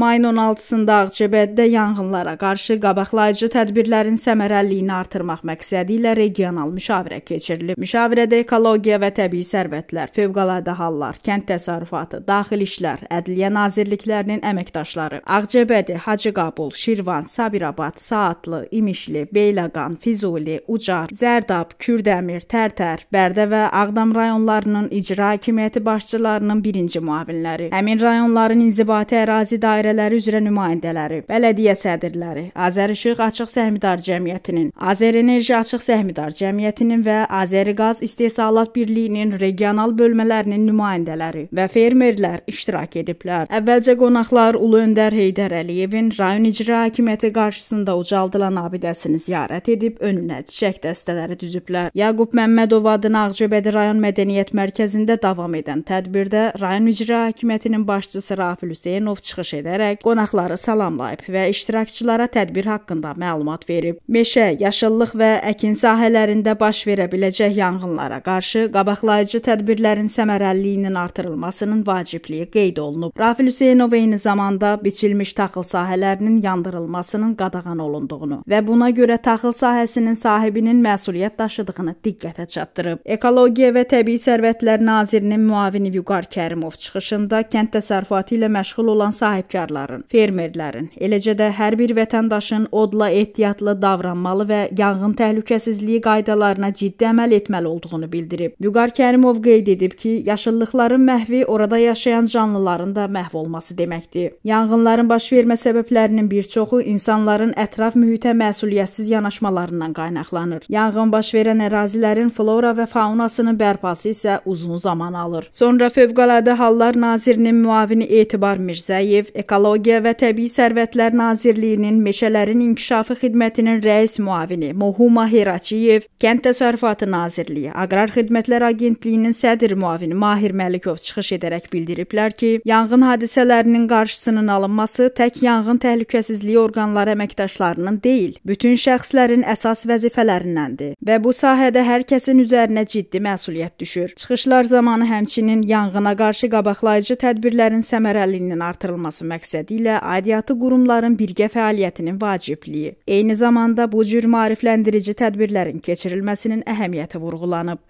Mayın 16-sında Ağcabədidə yanğınlara qarşı qabaqlayıcı tədbirlərin səmərəliliyini artırmaq məqsədi ilə regional müşavirə keçirilib. Müşavirədə ekologiya və təbii sərvətlər, fövqəladə hallar, kənd təsərrüfatı, daxili işlər, Ədliyyə Nazirliklərinin əməkdaşları, Ağcabədi, Hacıqabul, Şirvan, Sabirabad, Saatlı, İmişli, Beyləqan, Füzuli, Ucar, Zərdab, Kürdəmir, Tərtər, Bərdə və Ağdam rayonlarının icra hakimiyyəti başçılarının birinci müavinləri. Həmin rayonların inzibati ərazi dairələri dairələri üzrə nümayəndələri, bələdiyyə sədrləri, Azərişıq Açıq Səhmdar Cəmiyyətinin, Azərenerji Açıq Səhmdar Cəmiyyətinin və Azəriqaz İstehsalat Birliyinin regional bölmələrinin nümayəndələri və fermerlər iştirak ediblər. Əvvəlcə qonaqlar Ulu Öndər Heydər Əliyevin rayon icra hakimiyyəti qarşısında ucaldılan abidəsini ziyarət edib önünə çiçək dəstələri düzüblər. Yaqub Məmmədov adına Ağcabədi rayon mədəniyyət mərkəzində davam edən tədbirdə rayon icra hakimiyyətinin başçısı Rafil Hüseynov çıxış edərək edərək qonaqları salamlayıb və iştirakçılara tədbir haqqında məlumat verib. Meşə, yaşıllıq və əkin sahələrində baş verə biləcək yanğınlara qarşı qabaqlayıcı tədbirlərin səmərəliliyinin artırılmasının vacibliyi qeyd olunub. Rafil Hüseynov eyni zamanda biçilmiş taxıl sahələrinin yandırılmasının qadağan olunduğunu və buna görə taxıl sahəsinin sahibinin məsuliyyət daşıdığını diqqətə çatdırıb. Ekologiya və Təbii Sərvətlər Nazirinin müavini Vüqar Kərimov çıxışında kənd təsərrüfatı ilə məşğul olan sahibkar sahibkarların, fermerlərin, eləcə də hər bir vətəndaşın odla ehtiyatlı davranmalı və yanğın təhlükəsizliyi qaydalarına ciddi əməl etməli olduğunu bildirib. Vüqar Kərimov qeyd edib ki, yaşıllıqların məhvi orada yaşayan canlıların da məhv olması deməkdir. Yanğınların baş vermə səbəblərinin bir çoxu insanların ətraf mühitə məsuliyyətsiz yanaşmalarından qaynaqlanır. Yanğın baş verən ərazilərin flora və faunasının bərpası isə uzun zaman alır. Sonra Fövqəladə Hallar Nazirinin müavini Etibar Mirzəyev Ekologiya və Təbii Sərvətlər Nazirliyinin Meşələrin İnkişafı Xidmətinin rəis müavini Mohuma Heraçiyev, Kənd Təsərrüfatı Nazirliyi, Aqrar Xidmətlər Agentliyinin sədr müavini Mahir Məlikov çıxış edərək bildiriblər ki, yanğın hadisələrinin qarşısının alınması tək yanğın təhlükəsizliyi orqanları əməkdaşlarının deyil, bütün şəxslərin əsas vəzifələrindəndir və bu sahədə hər kəsin üzərinə ciddi məsuliyyət düşür. Çıxışlar zamanı həmçinin yanğına qarşı qabaqlayıcı tədbirlərin səmərəliliyinin artırılması məqsədi məqsədi ilə aidiyyatı qurumların birgə fəaliyyətinin vacibliyi, eyni zamanda bu cür maarifləndirici tədbirlərin keçirilməsinin əhəmiyyəti vurğulanıb.